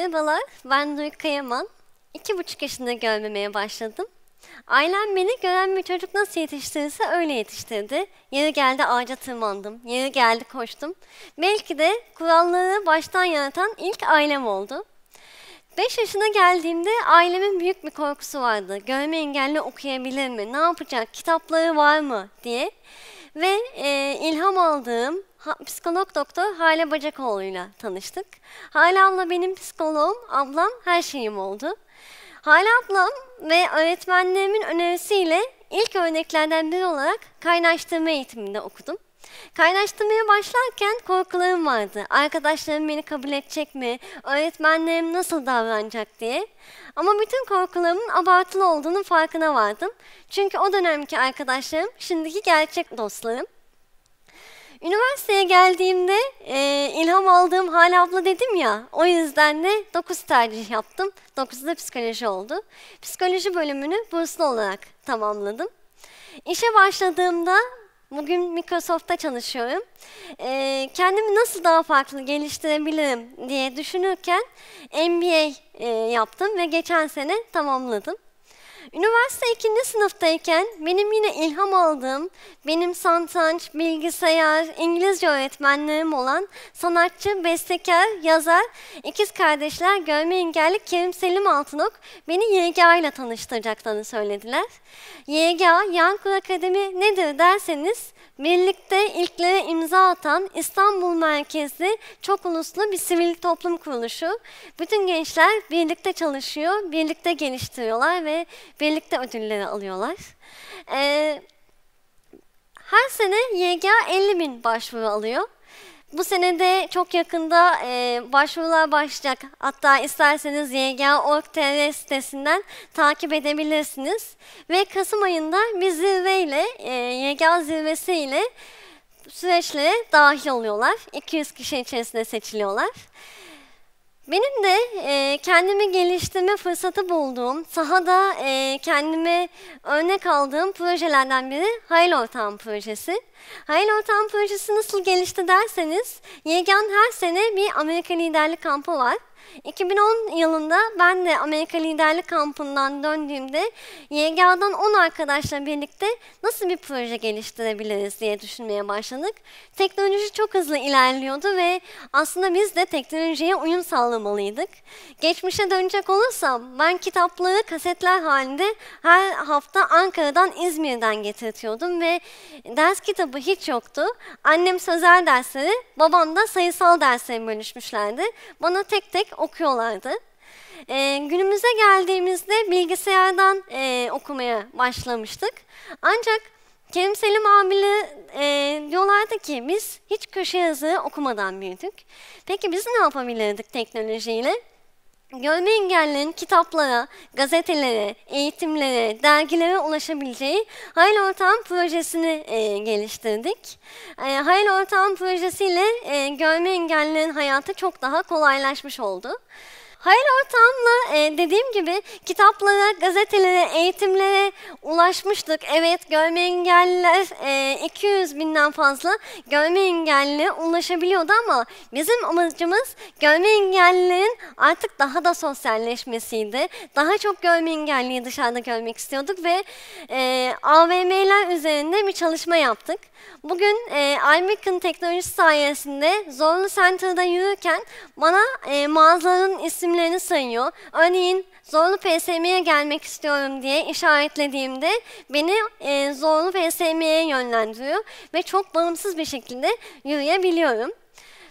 Merhabalar, ben Duygu Kayaman. İki buçuk yaşında görmemeye başladım. Ailem beni gören bir çocuk nasıl yetiştirirse öyle yetiştirdi. Yeri geldi ağaca tırmandım, yeri geldi koştum. Belki de kuralları baştan yaratan ilk ailem oldu. Beş yaşına geldiğimde ailemin büyük bir korkusu vardı. Görme engelli okuyabilir mi, ne yapacak, kitapları var mı diye. Ve e, ilham aldığım, ha, psikolog doktor Hale ile tanıştık. Hale abla benim psikoloğum, ablam her şeyim oldu. Hale ablam ve öğretmenlerimin önerisiyle ilk örneklerden biri olarak kaynaştırma eğitiminde okudum. Kaynaştırmaya başlarken korkularım vardı. Arkadaşlarım beni kabul edecek mi? Öğretmenlerim nasıl davranacak diye. Ama bütün korkularımın abartılı olduğunun farkına vardım. Çünkü o dönemki arkadaşlarım şimdiki gerçek dostlarım. Üniversiteye geldiğimde e, ilham aldığım Hale abla dedim ya, o yüzden de 9 tercih yaptım. 9'u psikoloji oldu. Psikoloji bölümünü burslu olarak tamamladım. İşe başladığımda Bugün Microsoft'ta çalışıyorum. E, kendimi nasıl daha farklı geliştirebilirim diye düşünürken MBA e, yaptım ve geçen sene tamamladım. Üniversite ikinci sınıftayken benim yine ilham aldığım, benim satranç, bilgisayar, İngilizce öğretmenlerim olan sanatçı, bestekar, yazar, ikiz kardeşler görme engelli Kerim Selim Altınok beni YGA ile tanıştıracaklarını söylediler. YGA, Yankur Akademi nedir derseniz birlikte ilklere imza atan İstanbul merkezli çok uluslu bir sivil toplum kuruluşu. Bütün gençler birlikte çalışıyor, birlikte geliştiriyorlar ve Birlikte ödülleri alıyorlar. Ee, her sene YGA 50 bin başvuru alıyor. Bu sene de çok yakında e, başvurular başlayacak. Hatta isterseniz YGA.org.tr sitesinden takip edebilirsiniz. Ve Kasım ayında bir zirveyle, e, YGA zirvesiyle süreçlere dahil oluyorlar. 200 kişi içerisinde seçiliyorlar. Benim de e, kendimi geliştirme fırsatı bulduğum, sahada e, kendime örnek aldığım projelerden biri Hayal Ortam Projesi. Hayal Ortam Projesi nasıl gelişti derseniz, Yegan her sene bir Amerika Liderlik Kampı var. 2010 yılında ben de Amerika Liderlik Kampı'ndan döndüğümde YGA'dan 10 arkadaşla birlikte nasıl bir proje geliştirebiliriz diye düşünmeye başladık. Teknoloji çok hızlı ilerliyordu ve aslında biz de teknolojiye uyum sağlamalıydık. Geçmişe dönecek olursam ben kitapları kasetler halinde her hafta Ankara'dan İzmir'den getirtiyordum ve ders kitabı hiç yoktu. Annem sözel dersleri, babam da sayısal derslere bölüşmüşlerdi. Bana tek tek okuyorlardı. E, günümüze geldiğimizde bilgisayardan e, okumaya başlamıştık. Ancak Kerim Selim abiyle e, diyorlardı ki biz hiç köşe yazığı okumadan büyüdük. Peki biz ne yapabilirdik teknolojiyle? görme engellerin kitaplara, gazetelere, eğitimlere, dergilere ulaşabileceği Hayal Ortam projesini e, geliştirdik. E, Hayal Ortam projesiyle e, görme engellerin hayatı çok daha kolaylaşmış oldu. Hayır ortamla e, dediğim gibi kitaplara, gazetelere, eğitimlere ulaşmıştık. Evet görme engelliler 200 e, binden fazla görme engelli ulaşabiliyordu ama bizim amacımız görme engellilerin artık daha da sosyalleşmesiydi. Daha çok görme engelliyi dışarıda görmek istiyorduk ve e, AVM'ler üzerinde bir çalışma yaptık. Bugün e, iMeek'in teknolojisi sayesinde Zorlu Center'da yürürken bana e, mağazaların ismi isimlerini sayıyor. Örneğin zorlu PSM'ye gelmek istiyorum diye işaretlediğimde beni e, zorlu PSM'ye yönlendiriyor ve çok bağımsız bir şekilde yürüyebiliyorum.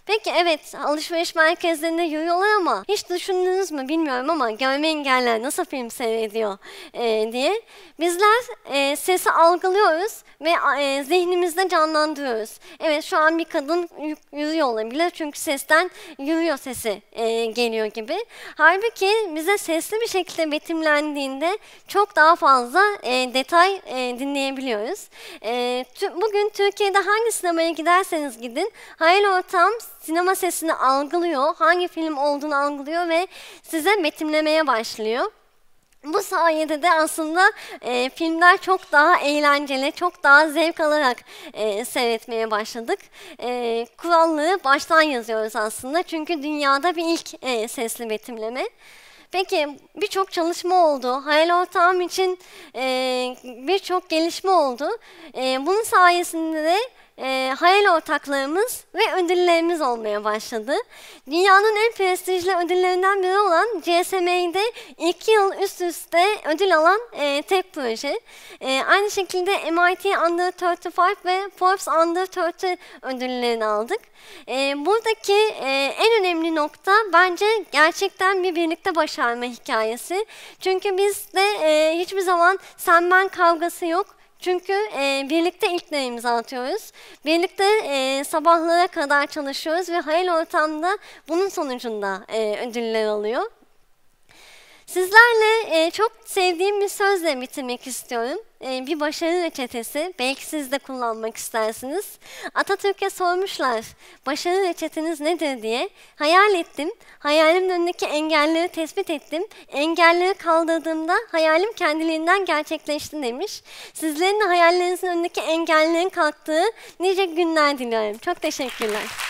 Peki evet alışveriş merkezlerinde yürüyorlar ama hiç düşündünüz mü bilmiyorum ama görme engeller nasıl film seyrediyor e, diye. Bizler e, sesi algılıyoruz ve e, zihnimizde canlandırıyoruz. Evet şu an bir kadın yürüyor olabilir çünkü sesten yürüyor sesi e, geliyor gibi. Halbuki bize sesli bir şekilde betimlendiğinde çok daha fazla e, detay e, dinleyebiliyoruz. E, bugün Türkiye'de hangi sinemaya giderseniz gidin hayal ortam sinema sesini algılıyor, hangi film olduğunu algılıyor ve size betimlemeye başlıyor. Bu sayede de aslında e, filmler çok daha eğlenceli, çok daha zevk alarak e, seyretmeye başladık. E, kuralları baştan yazıyoruz aslında çünkü dünyada bir ilk e, sesli betimleme. Peki birçok çalışma oldu. Hayal ortağım için e, birçok gelişme oldu. E, bunun sayesinde de e, hayal ortaklarımız ve ödüllerimiz olmaya başladı. Dünyanın en prestijli ödüllerinden biri olan GSM'de iki yıl üst üste ödül alan e, tek proje. E, aynı şekilde MIT Under 35 ve Forbes Under 30 ödüllerini aldık. E, buradaki e, en önemli nokta bence gerçekten bir birlikte başarma hikayesi. Çünkü bizde e, hiçbir zaman sen ben kavgası yok. Çünkü e, birlikte ilk imza atıyoruz. Birlikte e, sabahlara kadar çalışıyoruz ve hayal ortamda bunun sonucunda e, ödüller alıyor. Sizlerle e, çok sevdiğim bir sözle bitirmek istiyorum. E, bir başarı reçetesi, belki siz de kullanmak istersiniz. Atatürk'e sormuşlar, başarı reçeteniz nedir diye. Hayal ettim, hayalimin önündeki engelleri tespit ettim. Engelleri kaldırdığımda hayalim kendiliğinden gerçekleşti demiş. Sizlerin de hayallerinizin önündeki engellerin kalktığı nice günler diliyorum. Çok teşekkürler.